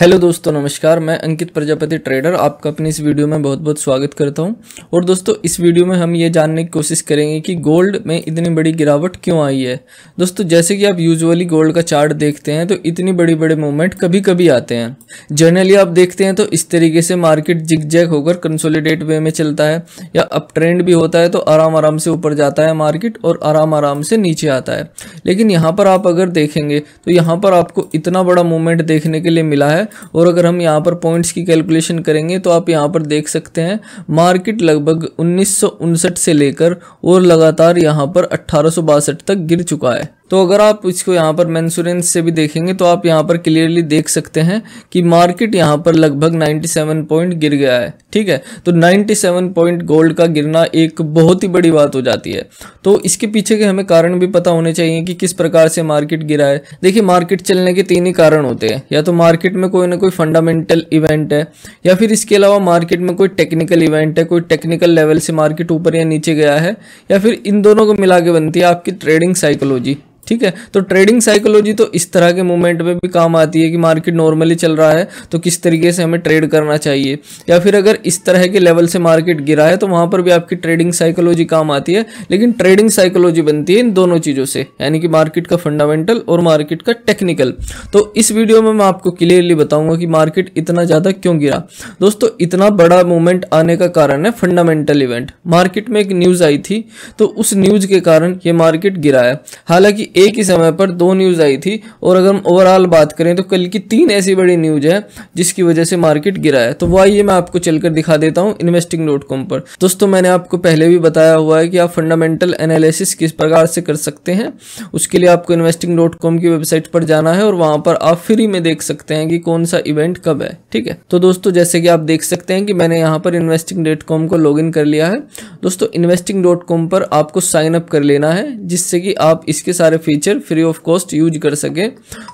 hello दोस्तों नमस्कार मैं अंकित प्रजापति ट्रेडर आपका अपनी इस वीडियो में बहुत बहुत स्वागत करता हूं और दोस्तों इस वीडियो में हम ये जानने की कोशिश करेंगे कि गोल्ड में इतनी बड़ी गिरावट क्यों आई है दोस्तों जैसे कि आप यूजुअली गोल्ड का चार्ट देखते हैं तो इतनी बड़ी बड़े मूवमेंट कभी कभी आते हैं जनरली आप देखते हैं तो इस तरीके से मार्केट जिग जैग होकर कंसोलिडेट वे में चलता है या अप ट्रेंड भी होता है तो आराम आराम से ऊपर जाता है मार्केट और आराम आराम से नीचे आता है लेकिन यहाँ पर आप अगर देखेंगे तो यहाँ पर आपको इतना बड़ा मूवमेंट देखने के लिए मिला है है और अगर हम यहाँ पर पॉइंट्स की कैलकुलेशन करेंगे तो आप यहाँ पर देख सकते हैं मार्केट लगभग उन्नीस से लेकर और लगातार यहाँ पर अट्ठारह तक गिर चुका है तो अगर आप इसको यहाँ पर मैंसूरेंस से भी देखेंगे तो आप यहाँ पर क्लियरली देख सकते हैं कि मार्केट यहाँ पर लगभग 97 पॉइंट गिर गया है ठीक है तो 97 पॉइंट गोल्ड का गिरना एक बहुत ही बड़ी बात हो जाती है तो इसके पीछे के हमें कारण भी पता होने चाहिए कि किस प्रकार से मार्केट गिरा है देखिए मार्केट चलने के तीन ही कारण होते हैं या तो मार्केट में कोई ना कोई फंडामेंटल इवेंट है या फिर इसके अलावा मार्केट में कोई टेक्निकल इवेंट है कोई टेक्निकल लेवल से मार्केट ऊपर या नीचे गया है या फिर इन दोनों को मिला के बनती है आपकी ट्रेडिंग साइकोलॉजी ठीक है तो ट्रेडिंग साइकोलॉजी तो इस तरह के मोमेंट में भी काम आती है कि मार्केट नॉर्मली चल रहा है तो किस तरीके से हमें ट्रेड करना चाहिए या फिर अगर इस तरह के लेवल से मार्केट गिरा है तो वहां पर भी आपकी ट्रेडिंग साइकोलॉजी काम आती है लेकिन ट्रेडिंग साइकोलॉजी बनती है इन दोनों चीज़ों से यानी कि मार्केट का फंडामेंटल और मार्केट का टेक्निकल तो इस वीडियो में मैं आपको क्लियरली बताऊंगा कि मार्केट इतना ज़्यादा क्यों गिरा दोस्तों इतना बड़ा मूवमेंट आने का कारण है फंडामेंटल इवेंट मार्केट में एक न्यूज़ आई थी तो उस न्यूज़ के कारण ये मार्केट गिरा है हालांकि एक ही समय पर दो न्यूज़ आई थी और अगर हम ओवरऑल बात करें तो कल की तीन ऐसी बड़ी न्यूज़ है जिसकी वजह से मार्केट गिरा है तो वो आइए मैं आपको चलकर दिखा देता हूँ इन्वेस्टिंग डॉट कॉम पर दोस्तों मैंने आपको पहले भी बताया हुआ है कि आप फंडामेंटल एनालिसिस किस प्रकार से कर सकते हैं उसके लिए आपको इन्वेस्टिंग डॉट कॉम की वेबसाइट पर जाना है और वहां पर आप फ्री में देख सकते हैं कि कौन सा इवेंट कब है ठीक है तो दोस्तों जैसे कि आप देख सकते हैं कि मैंने यहाँ पर इन्वेस्टिंग डॉट कॉम को इन कर लिया है दोस्तों इन्वेस्टिंग डॉट कॉम पर आपको साइन अप कर लेना है जिससे कि आप इसके सारे feature free of cost use कर सकें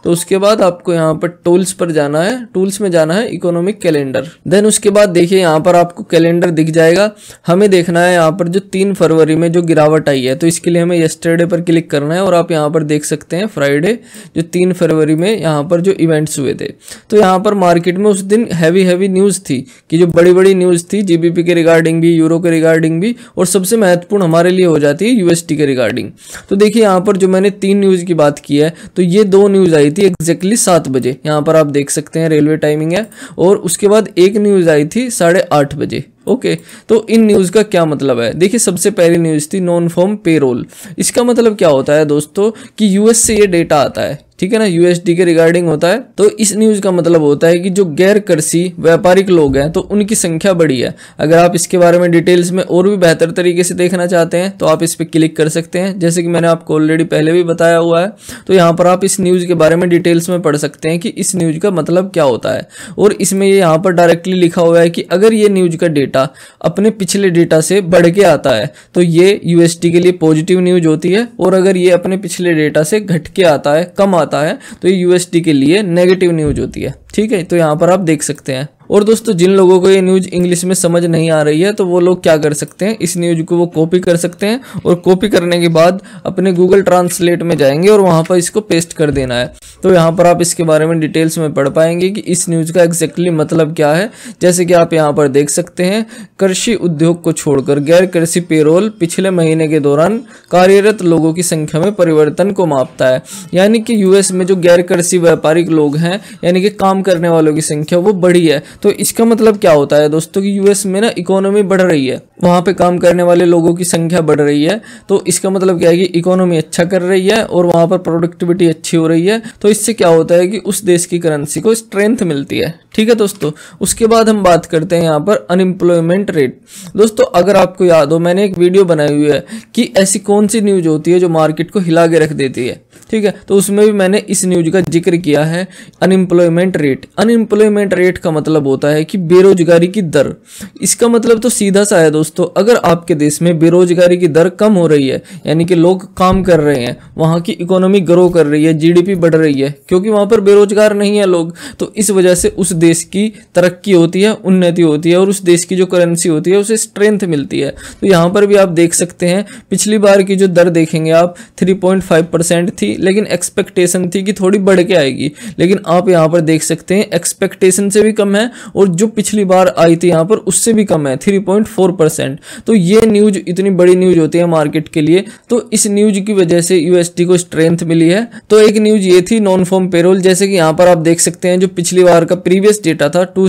तो उसके बाद आपको यहाँ पर टूल्स पर जाना है टूल्स में जाना है इकोनॉमिक कैलेंडर देन उसके बाद देखिए यहाँ पर आपको कैलेंडर दिख जाएगा हमें देखना है यहाँ पर जो तीन फरवरी में जो गिरावट आई है तो इसके लिए हमें येस्टरडे पर क्लिक करना है और आप यहाँ पर देख सकते हैं फ्राइडे जो तीन फरवरी में यहाँ पर जो इवेंट्स हुए थे तो यहाँ पर मार्केट में उस दिन हैवी हैवी न्यूज़ थी कि जो बड़ी बड़ी न्यूज़ थी जीबीपी के रिगार्डिंग भी यूरो के रिगार्डिंग भी और सबसे महत्वपूर्ण हमारे लिए हो जाती है यूएसटी के रिगार्डिंग तो देखिए यहाँ पर जो मैंने तीन न्यूज़ की बात की है तो ये दो न्यूज़ आई थी एग्जैक्टली सात बजे यहाँ पर आप देख सकते हैं रेलवे टाइमिंग है और उसके बाद एक न्यूज़ आई थी साढ़े आठ बजे ओके तो इन न्यूज़ का क्या मतलब है देखिए सबसे पहली न्यूज़ थी नॉन फॉर्म पेरोल इसका मतलब क्या होता है दोस्तों कि यूएस से ये डेटा आता है ठीक है ना यूएसडी के रिगार्डिंग होता है तो इस न्यूज का मतलब होता है कि जो गैर कृषि व्यापारिक लोग हैं तो उनकी संख्या बड़ी है अगर आप इसके बारे में डिटेल्स में और भी बेहतर तरीके से देखना चाहते हैं तो आप इस पर क्लिक कर सकते हैं जैसे कि मैंने आपको ऑलरेडी पहले भी बताया हुआ है तो यहाँ पर आप इस न्यूज के बारे में डिटेल्स में पढ़ सकते हैं कि इस न्यूज का मतलब क्या होता है और इसमें ये यहाँ पर डायरेक्टली लिखा हुआ है कि अगर ये न्यूज का डेटा अपने पिछले डेटा से बढ़ के आता है तो ये यूएसटी के लिए पॉजिटिव न्यूज होती है और अगर ये अपने पिछले डेटा से घट के आता है कम आता आता है तो ये यूएसडी के लिए नेगेटिव न्यूज होती है ठीक है तो यहाँ पर आप देख सकते हैं और दोस्तों जिन लोगों को ये न्यूज़ इंग्लिश में समझ नहीं आ रही है तो वो लोग क्या कर सकते हैं इस न्यूज़ को वो कॉपी कर सकते हैं और कॉपी करने के बाद अपने गूगल ट्रांसलेट में जाएंगे और वहां पर इसको पेस्ट कर देना है तो यहाँ पर आप इसके बारे में डिटेल्स में पढ़ पाएंगे कि इस न्यूज़ का एग्जैक्टली मतलब क्या है जैसे कि आप यहाँ पर देख सकते हैं कृषि उद्योग को छोड़कर गैर कृषि पेरोल पिछले महीने के दौरान कार्यरत लोगों की संख्या में परिवर्तन को मापता है यानी कि यूएस में जो गैर कृषि व्यापारिक लोग हैं यानी कि काम करने वालों की संख्या वो बढ़ी है तो इसका मतलब क्या होता है दोस्तों कि यूएस में ना इकोनॉमी बढ़ रही है वहाँ पे काम करने वाले लोगों की संख्या बढ़ रही है तो इसका मतलब क्या है कि इकोनॉमी अच्छा कर रही है और वहाँ पर प्रोडक्टिविटी अच्छी हो रही है तो तो इससे क्या होता है कि उस देश की करेंसी को स्ट्रेंथ मिलती है ठीक है दोस्तों उसके बाद हम बात करते हैं यहाँ पर अनएम्प्लॉयमेंट रेट दोस्तों अगर आपको याद हो मैंने एक वीडियो बनाई हुई है कि ऐसी कौन सी न्यूज होती है जो मार्केट को हिला के रख देती है ठीक है तो उसमें भी मैंने इस न्यूज का जिक्र किया है अनएम्प्लॉयमेंट रेट अनएम्प्लॉयमेंट रेट का मतलब होता है कि बेरोजगारी की दर इसका मतलब तो सीधा सा है दोस्तों अगर आपके देश में बेरोजगारी की दर कम हो रही है यानी कि लोग काम कर रहे हैं वहां की इकोनॉमी ग्रो कर रही है जीडीपी बढ़ रही है क्योंकि वहां पर बेरोजगार नहीं है लोग तो इस वजह से उस देश की तरक्की होती है उन्नति होती है और उस देश की जो करेंसी होती है उसे स्ट्रेंथ मिलती है तो यहाँ पर भी आप देख सकते हैं पिछली बार की जो दर देखेंगे आप थ्री पॉइंट फाइव परसेंट थी लेकिन एक्सपेक्टेशन थी कि थोड़ी बढ़ के आएगी लेकिन आप यहाँ पर देख सकते हैं एक्सपेक्टेशन से भी कम है और जो पिछली बार आई थी यहाँ पर उससे भी कम है थ्री पॉइंट फोर परसेंट तो ये न्यूज़ इतनी बड़ी न्यूज़ होती है मार्केट के लिए तो इस न्यूज़ की वजह से यूएसडी को स्ट्रेंथ मिली है तो एक न्यूज़ ये थी नॉन फॉर्म पेरोल जैसे कि यहाँ पर आप देख सकते हैं जो पिछली बार का प्रीवियस डेटा था टू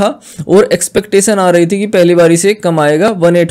था और एक्सपेक्टेशन आ रही थी कि पहली बार से कम आएगा वन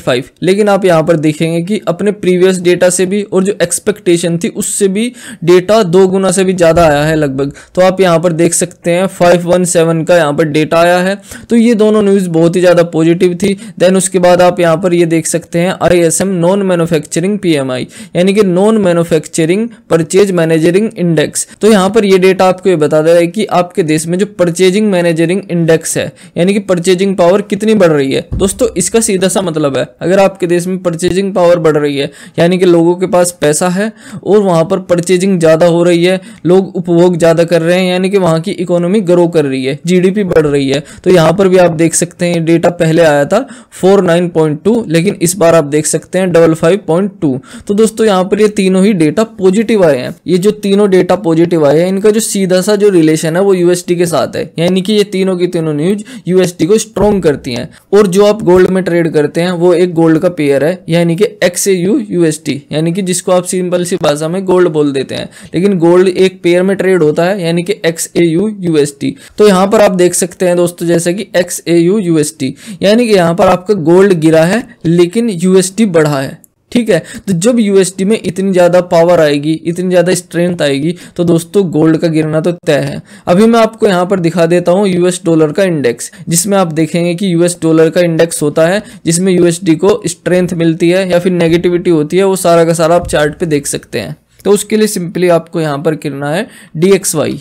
लेकिन आप यहाँ पर देखेंगे कि अपने प्रीवियस डेटा से भी और जो एक्सपेक्टेशन थी उससे भी भी डेटा दो गुना से भी ज़्यादा आया है लगभग तो आप यहाँ पर देख सकते हैं फाइव वन सेवन का यहाँ पर डेटा आया है तो ये दोनों न्यूज़ बहुत ही ज़्यादा पॉजिटिव थी देन उसके बाद आप यहाँ पर ये देख सकते हैं I S M non manufacturing P M I यानी कि non manufacturing purchase managering index तो यहाँ पर ये डेटा आपको ये बता दे रहा है कि आपके देश में जो परचेजिंग मैनेजरिंग इंडेक्स है यानी कि परचेजिंग पावर कितनी बढ़ रही है दोस्तों इसका सीधा सा मतलब है अगर आपके देश में परचेजिंग पावर बढ़ रही है यानी कि लोगों के पास पैसा है और वहाँ पर परचेजिंग ज़्यादा हो रही है लोग उपभोग ज़्यादा कर रहे हैं यानी कि वहाँ की इकोनॉमी ग्रो कर रही है जीडीपी बढ़ रही है तो यहाँ पर भी आप देख सकते हैं डेटा पहले आया था फोर नाइन पॉइंट टू लेकिन इस बार आप देख सकते हैं डबल फाइव पॉइंट टू तो दोस्तों यहाँ पर ये तीनों ही डेटा पॉजिटिव आए हैं ये जो तीनों डेटा पॉजिटिव आए हैं इनका जो सीधा सा जो रिलेशन है वो यूएसडी के साथ है यानी कि ये तीनों की तीनों न्यूज यूएसडी को स्ट्रॉन्ग करती हैं और जो आप गोल्ड में ट्रेड करते हैं वो एक गोल्ड का पेयर है यानी कि एक्स ए यू यूएसडी यानी कि जिसको आप सिंपल सी भाषा में गोल्ड बोल देते हैं लेकिन गोल्ड एक पेयर में ट्रेड होता है यानी कि X A U U S T तो यहाँ पर आप देख सकते हैं दोस्तों जैसे कि X A U U S T यानी कि यहाँ पर आपका गोल्ड गिरा है लेकिन यू एस टी बढ़ा है ठीक है तो जब यूएसडी में इतनी ज़्यादा पावर आएगी इतनी ज़्यादा स्ट्रेंथ आएगी तो दोस्तों गोल्ड का गिरना तो तय है अभी मैं आपको यहां पर दिखा देता हूं यूएस डॉलर का इंडेक्स जिसमें आप देखेंगे कि यूएस डॉलर का इंडेक्स होता है जिसमें यूएसडी को स्ट्रेंथ मिलती है या फिर नेगेटिविटी होती है वो सारा का सारा आप चार्ट पे देख सकते हैं तो उसके लिए सिंपली आपको यहाँ पर करना है डी एक्स वाई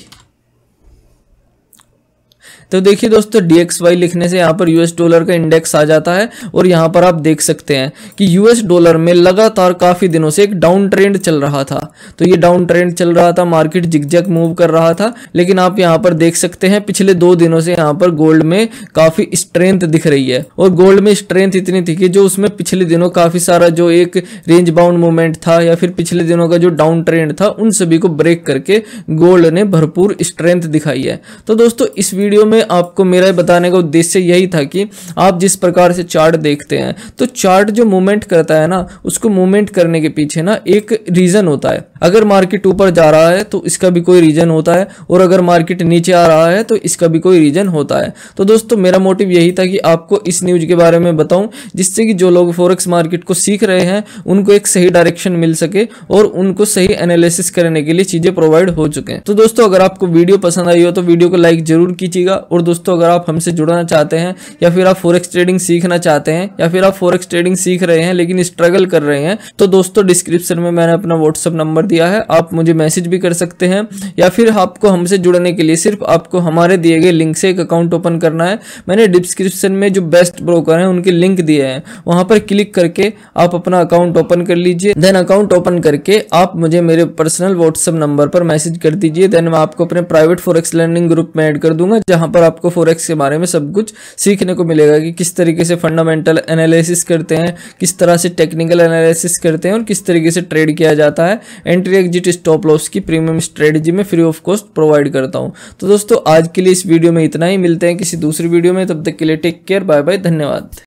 तो देखिए दोस्तों DXY लिखने से यहाँ पर यूएस डॉलर का इंडेक्स आ जाता है और यहाँ पर आप देख सकते हैं कि यूएस डॉलर में लगातार काफ़ी दिनों से एक डाउन ट्रेंड चल रहा था तो ये डाउन ट्रेंड चल रहा था मार्केट जिगजग मूव कर रहा था लेकिन आप यहाँ पर देख सकते हैं पिछले दो दिनों से यहाँ पर गोल्ड में काफ़ी स्ट्रेंथ दिख रही है और गोल्ड में स्ट्रेंथ इतनी थी कि जो उसमें पिछले दिनों काफ़ी सारा जो एक रेंज बाउंड मूवमेंट था या फिर पिछले दिनों का जो डाउन ट्रेंड था उन सभी को ब्रेक करके गोल्ड ने भरपूर स्ट्रेंथ दिखाई है तो दोस्तों इस वीडियो में में आपको मेरा बताने का उद्देश्य यही था कि आप जिस प्रकार से चार्ट देखते हैं तो चार्ट जो मूवमेंट करता है ना उसको मूवमेंट करने के पीछे ना एक रीज़न होता है अगर मार्केट ऊपर जा रहा है तो इसका भी कोई रीज़न होता है और अगर मार्केट नीचे आ रहा है तो इसका भी कोई रीज़न होता है तो दोस्तों मेरा मोटिव यही था कि आपको इस न्यूज़ के बारे में बताऊं जिससे कि जो लोग फॉरेक्स मार्केट को सीख रहे हैं उनको एक सही डायरेक्शन मिल सके और उनको सही एनालिसिस करने के लिए चीज़ें प्रोवाइड हो चुके हैं तो दोस्तों अगर आपको वीडियो पसंद आई हो तो वीडियो को लाइक ज़रूर कीजिएगा और दोस्तों अगर आप हमसे जुड़ना चाहते हैं या फिर आप फॉरेक्स ट्रेडिंग सीखना चाहते हैं या फिर आप फॉरेक्स ट्रेडिंग सीख रहे हैं लेकिन स्ट्रगल कर रहे हैं तो दोस्तों डिस्क्रिप्शन में मैंने अपना व्हाट्सअप नंबर दिया है आप मुझे मैसेज भी कर सकते हैं या फिर आपको हमसे जुड़ने के लिए सिर्फ आपको हमारे दिए गए लिंक से एक अकाउंट ओपन करना है मैंने डिस्क्रिप्शन में जो बेस्ट ब्रोकर हैं उनके लिंक दिए हैं वहां पर क्लिक करके आप अपना अकाउंट ओपन कर लीजिए देन अकाउंट ओपन करके आप मुझे मेरे पर्सनल व्हाट्सअप नंबर पर मैसेज कर दीजिए देन मैं आपको अपने प्राइवेट फोरेक्स लर्निंग ग्रुप में ऐड कर दूंगा जहां पर आपको फोरेक्स के बारे में सब कुछ सीखने को मिलेगा कि किस तरीके से फंडामेंटल एनालिसिस करते हैं किस तरह से टेक्निकल एनालिसिस करते हैं और किस तरीके से ट्रेड किया जाता है and entry exit stop loss की प्रीमियम स्ट्रेटजी में फ्री ऑफ कॉस्ट प्रोवाइड करता हूँ तो दोस्तों आज के लिए इस वीडियो में इतना ही मिलते हैं किसी दूसरी वीडियो में तब तक के लिए टेक केयर बाय बाय धन्यवाद